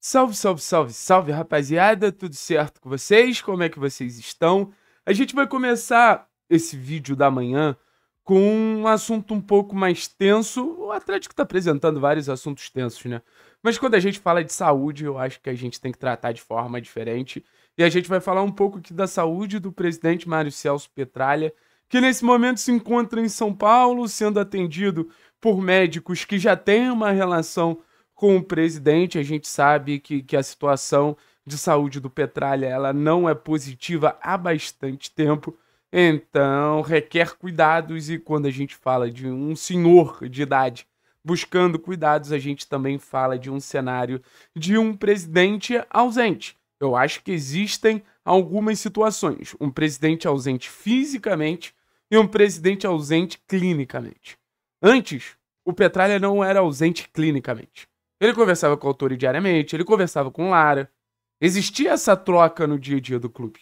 Salve, salve, salve, salve, rapaziada! Tudo certo com vocês? Como é que vocês estão? A gente vai começar esse vídeo da manhã com um assunto um pouco mais tenso. O Atlético está apresentando vários assuntos tensos, né? Mas quando a gente fala de saúde, eu acho que a gente tem que tratar de forma diferente. E a gente vai falar um pouco aqui da saúde do presidente Mário Celso Petralha, que nesse momento se encontra em São Paulo, sendo atendido por médicos que já têm uma relação com o presidente. A gente sabe que, que a situação de saúde do Petralha ela não é positiva há bastante tempo. Então, requer cuidados, e quando a gente fala de um senhor de idade buscando cuidados, a gente também fala de um cenário de um presidente ausente. Eu acho que existem algumas situações: um presidente ausente fisicamente e um presidente ausente clinicamente. Antes, o Petralha não era ausente clinicamente. Ele conversava com o autor diariamente, ele conversava com Lara. Existia essa troca no dia a dia do clube.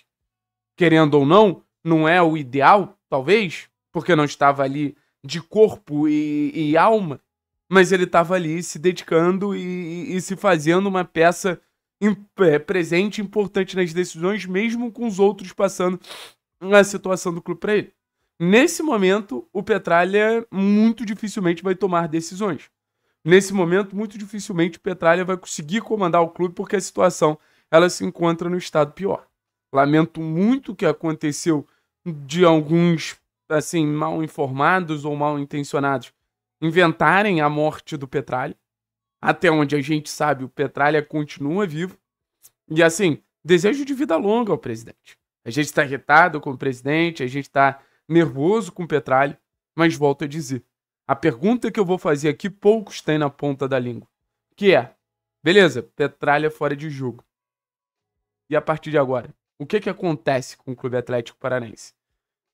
Querendo ou não, não é o ideal, talvez, porque não estava ali de corpo e, e alma, mas ele estava ali se dedicando e, e se fazendo uma peça imp é, presente, importante nas decisões, mesmo com os outros passando a situação do clube para ele. Nesse momento, o Petralha muito dificilmente vai tomar decisões. Nesse momento, muito dificilmente o Petralha vai conseguir comandar o clube porque a situação ela se encontra no estado pior. Lamento muito o que aconteceu de alguns assim mal informados ou mal intencionados inventarem a morte do Petralha. Até onde a gente sabe, o Petralha continua vivo. E assim, desejo de vida longa ao presidente. A gente está irritado com o presidente, a gente está nervoso com o Petralha, mas volto a dizer, a pergunta que eu vou fazer aqui, poucos têm na ponta da língua. Que é, beleza, Petralha fora de jogo. E a partir de agora, o que, que acontece com o Clube Atlético Paranense?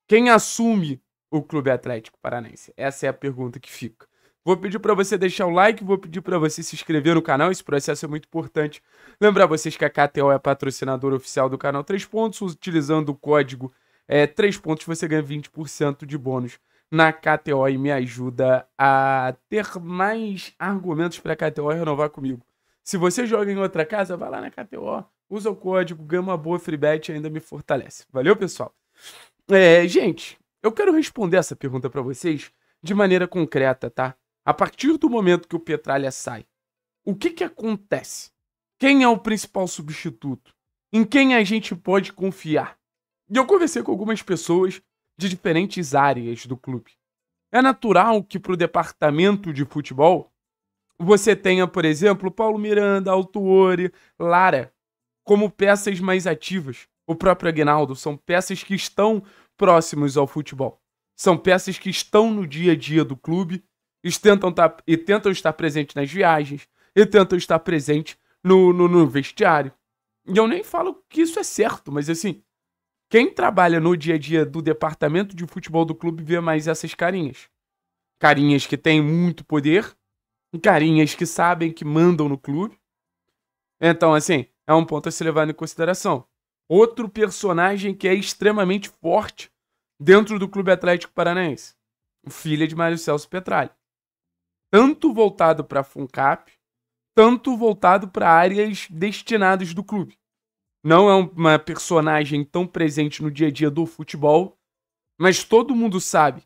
Quem assume o Clube Atlético Paranense? Essa é a pergunta que fica. Vou pedir para você deixar o like, vou pedir para você se inscrever no canal, esse processo é muito importante. Lembrar vocês que a KTO é patrocinadora oficial do canal 3 Pontos, utilizando o código é, 3 Pontos você ganha 20% de bônus na KTO e me ajuda a ter mais argumentos para a KTO renovar comigo. Se você joga em outra casa, vai lá na KTO, usa o código Gama Boa Freebet e ainda me fortalece. Valeu, pessoal? É, gente, eu quero responder essa pergunta para vocês de maneira concreta, tá? A partir do momento que o Petralha sai, o que que acontece? Quem é o principal substituto? Em quem a gente pode confiar? E eu conversei com algumas pessoas de diferentes áreas do clube. É natural que para o departamento de futebol você tenha, por exemplo, Paulo Miranda, Altuori, Lara, como peças mais ativas. O próprio Aguinaldo são peças que estão próximos ao futebol. São peças que estão no dia a dia do clube tentam tá, e tentam estar presentes nas viagens e tentam estar presentes no, no, no vestiário. E eu nem falo que isso é certo, mas assim, quem trabalha no dia a dia do departamento de futebol do clube vê mais essas carinhas. Carinhas que têm muito poder, carinhas que sabem que mandam no clube. Então, assim, é um ponto a se levar em consideração. Outro personagem que é extremamente forte dentro do Clube Atlético Paranaense, o filho de Mário Celso Petralha. Tanto voltado para a FUNCAP, tanto voltado para áreas destinadas do clube não é uma personagem tão presente no dia a dia do futebol, mas todo mundo sabe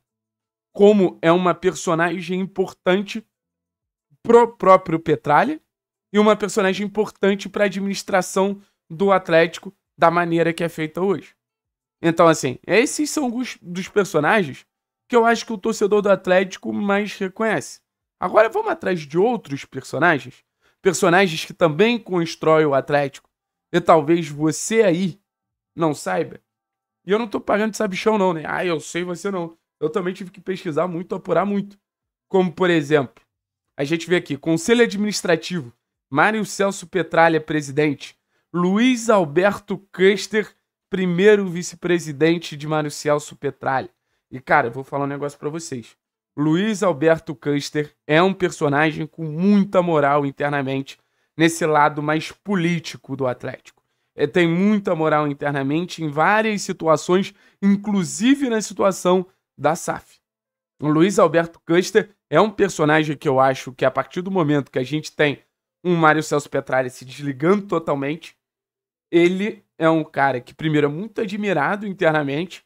como é uma personagem importante pro próprio Petralha e uma personagem importante para a administração do Atlético da maneira que é feita hoje. Então, assim, esses são alguns dos personagens que eu acho que o torcedor do Atlético mais reconhece. Agora vamos atrás de outros personagens, personagens que também constroem o Atlético e talvez você aí não saiba. E eu não tô pagando de sabichão, não, né? Ah, eu sei você não. Eu também tive que pesquisar muito, apurar muito. Como, por exemplo, a gente vê aqui: Conselho Administrativo, Mário Celso Petralha, presidente. Luiz Alberto Custer, primeiro vice-presidente de Mário Celso Petralha. E, cara, eu vou falar um negócio para vocês. Luiz Alberto Custer é um personagem com muita moral internamente nesse lado mais político do Atlético. É, tem muita moral internamente em várias situações, inclusive na situação da SAF. O Luiz Alberto Custer é um personagem que eu acho que a partir do momento que a gente tem um Mário Celso Petralha se desligando totalmente, ele é um cara que primeiro é muito admirado internamente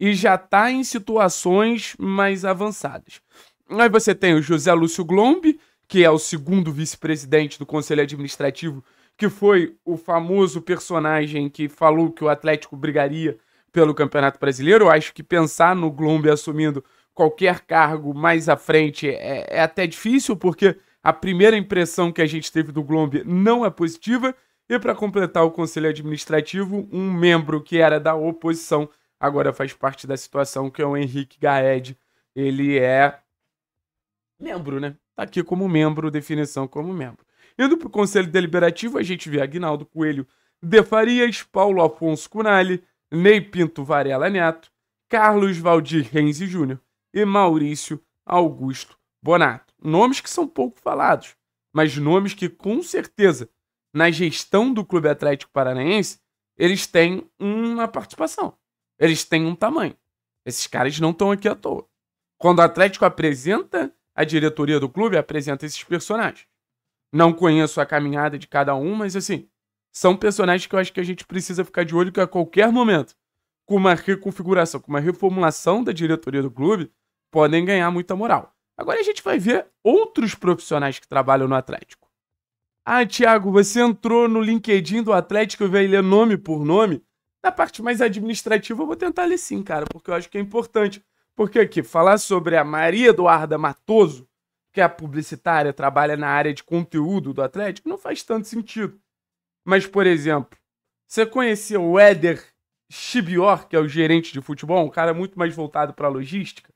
e já está em situações mais avançadas. Aí você tem o José Lúcio Glombe, que é o segundo vice-presidente do Conselho Administrativo, que foi o famoso personagem que falou que o Atlético brigaria pelo Campeonato Brasileiro. Eu acho que pensar no Glombe assumindo qualquer cargo mais à frente é, é até difícil, porque a primeira impressão que a gente teve do Glombe não é positiva. E para completar o conselho administrativo, um membro que era da oposição agora faz parte da situação, que é o Henrique Gaed. Ele é membro, né? Está aqui como membro, definição como membro. Indo para o Conselho Deliberativo, a gente vê Agnaldo Coelho de Farias, Paulo Afonso Cunali, Ney Pinto Varela Neto, Carlos Valdir Renzi Júnior e Maurício Augusto Bonato. Nomes que são pouco falados, mas nomes que com certeza na gestão do Clube Atlético Paranaense eles têm uma participação, eles têm um tamanho. Esses caras não estão aqui à toa. Quando o Atlético apresenta a diretoria do clube apresenta esses personagens. Não conheço a caminhada de cada um, mas assim, são personagens que eu acho que a gente precisa ficar de olho que a qualquer momento, com uma reconfiguração, com uma reformulação da diretoria do clube, podem ganhar muita moral. Agora a gente vai ver outros profissionais que trabalham no Atlético. Ah, Thiago, você entrou no LinkedIn do Atlético e veio ler nome por nome? Na parte mais administrativa, eu vou tentar ler sim, cara, porque eu acho que é importante porque aqui, falar sobre a Maria Eduarda Matoso, que é a publicitária, trabalha na área de conteúdo do Atlético, não faz tanto sentido. Mas, por exemplo, você conhecia o Éder Chibior, que é o gerente de futebol, um cara muito mais voltado para a logística?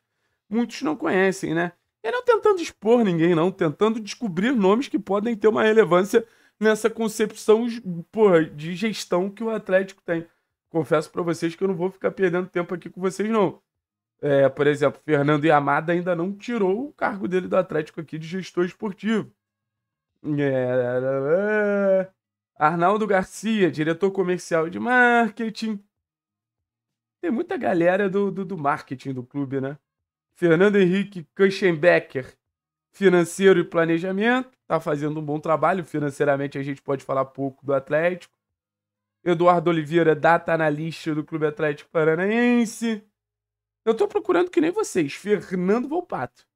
Muitos não conhecem, né? E não tentando expor ninguém, não, tentando descobrir nomes que podem ter uma relevância nessa concepção porra, de gestão que o Atlético tem. Confesso para vocês que eu não vou ficar perdendo tempo aqui com vocês, não. É, por exemplo, Fernando Yamada ainda não tirou o cargo dele do Atlético aqui de gestor esportivo. É, é, é... Arnaldo Garcia, diretor comercial de marketing. Tem muita galera do, do, do marketing do clube, né? Fernando Henrique Kuschenbecker, financeiro e planejamento, tá fazendo um bom trabalho. Financeiramente a gente pode falar pouco do Atlético. Eduardo Oliveira, data analista do Clube Atlético Paranaense. Eu estou procurando que nem vocês, Fernando Volpato.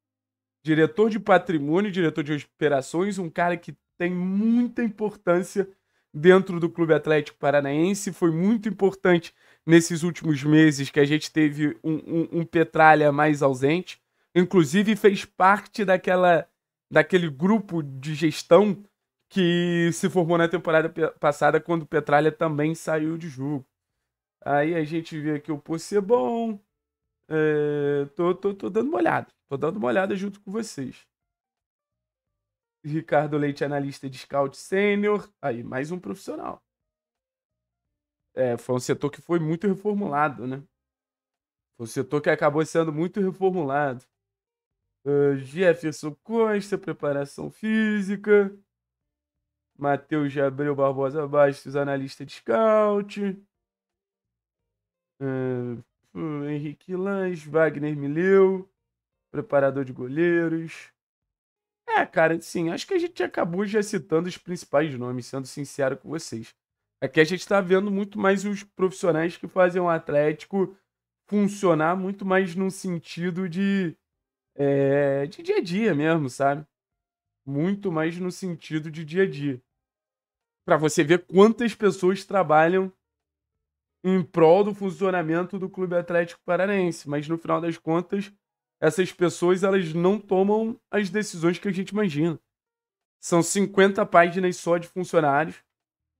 Diretor de patrimônio, diretor de operações, um cara que tem muita importância dentro do Clube Atlético Paranaense. Foi muito importante nesses últimos meses que a gente teve um, um, um Petralha mais ausente. Inclusive, fez parte daquela, daquele grupo de gestão que se formou na temporada passada, quando o Petralha também saiu de jogo. Aí a gente vê aqui o Possebon, é, tô, tô, tô dando uma olhada. Tô dando uma olhada junto com vocês. Ricardo Leite, analista de scout sênior. Aí, mais um profissional. É, foi um setor que foi muito reformulado, né? Foi um setor que acabou sendo muito reformulado. Uh, Jefferson Costa, preparação física. Matheus Jabreu Barbosa Bastos, analista de scout. Uh, Henrique Lanz, Wagner Mileu, preparador de goleiros. É, cara, sim, acho que a gente acabou já citando os principais nomes, sendo sincero com vocês. Aqui a gente está vendo muito mais os profissionais que fazem o Atlético funcionar muito mais no sentido de, é, de dia a dia mesmo, sabe? Muito mais no sentido de dia a dia. Para você ver quantas pessoas trabalham em prol do funcionamento do Clube Atlético Paranense, mas no final das contas, essas pessoas elas não tomam as decisões que a gente imagina. São 50 páginas só de funcionários.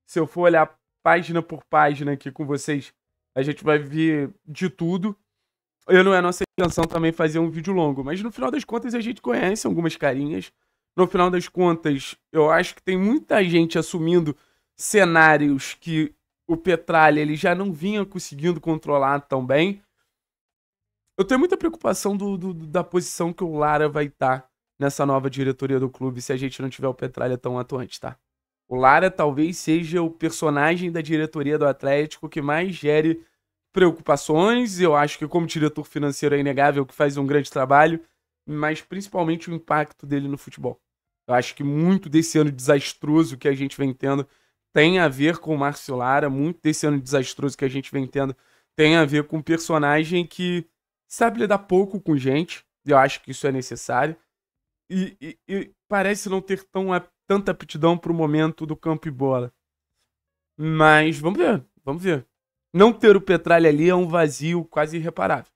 Se eu for olhar página por página aqui com vocês, a gente vai ver de tudo. Eu não é nossa intenção também fazer um vídeo longo, mas no final das contas a gente conhece algumas carinhas. No final das contas, eu acho que tem muita gente assumindo cenários que o Petralha ele já não vinha conseguindo controlar tão bem. Eu tenho muita preocupação do, do da posição que o Lara vai estar tá nessa nova diretoria do clube se a gente não tiver o Petralha tão atuante, tá? O Lara talvez seja o personagem da diretoria do Atlético que mais gere preocupações. Eu acho que, como diretor financeiro, é inegável que faz um grande trabalho, mas principalmente o impacto dele no futebol. Eu acho que muito desse ano desastroso que a gente vem tendo tem a ver com o Márcio Lara, muito desse ano desastroso que a gente vem tendo tem a ver com um personagem que sabe lidar pouco com gente, eu acho que isso é necessário, e, e, e parece não ter tão, a, tanta aptidão para o momento do campo e bola. Mas vamos ver, vamos ver. Não ter o Petralha ali é um vazio quase irreparável.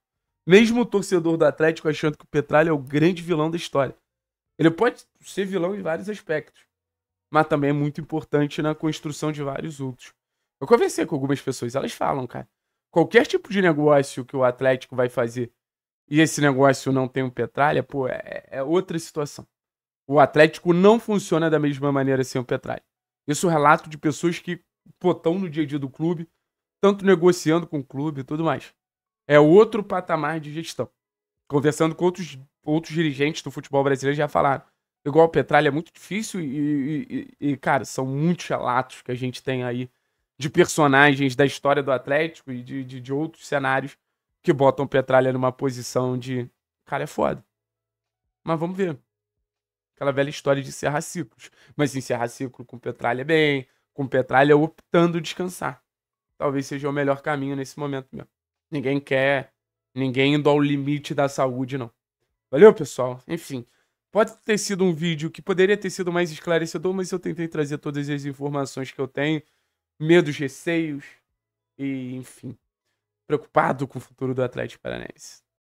Mesmo o torcedor do Atlético achando que o Petralha é o grande vilão da história. Ele pode ser vilão em vários aspectos mas também é muito importante na construção de vários outros. Eu conversei com algumas pessoas, elas falam, cara, qualquer tipo de negócio que o Atlético vai fazer e esse negócio não tem o um Petralha, pô, é, é, outra situação. O Atlético não funciona da mesma maneira sem o Petralha. Isso é um relato de pessoas que, pô, estão no dia a dia do clube, tanto negociando com o clube e tudo mais. É outro patamar de gestão. Conversando com outros, outros dirigentes do futebol brasileiro já falaram igual o Petralha é muito difícil e, e, e, cara, são muitos relatos que a gente tem aí de personagens da história do Atlético e de, de, de outros cenários que botam o Petralha numa posição de. Cara, é foda. Mas vamos ver. Aquela velha história de encerrar ciclos. Mas encerrar ciclo com Petralha bem, com Petralha optando descansar. Talvez seja o melhor caminho nesse momento mesmo. Ninguém quer, ninguém indo ao limite da saúde, não. Valeu, pessoal. Enfim. Pode ter sido um vídeo que poderia ter sido mais esclarecedor, mas eu tentei trazer todas as informações que eu tenho, medos, receios e, enfim, preocupado com o futuro do Atlético Paranaense.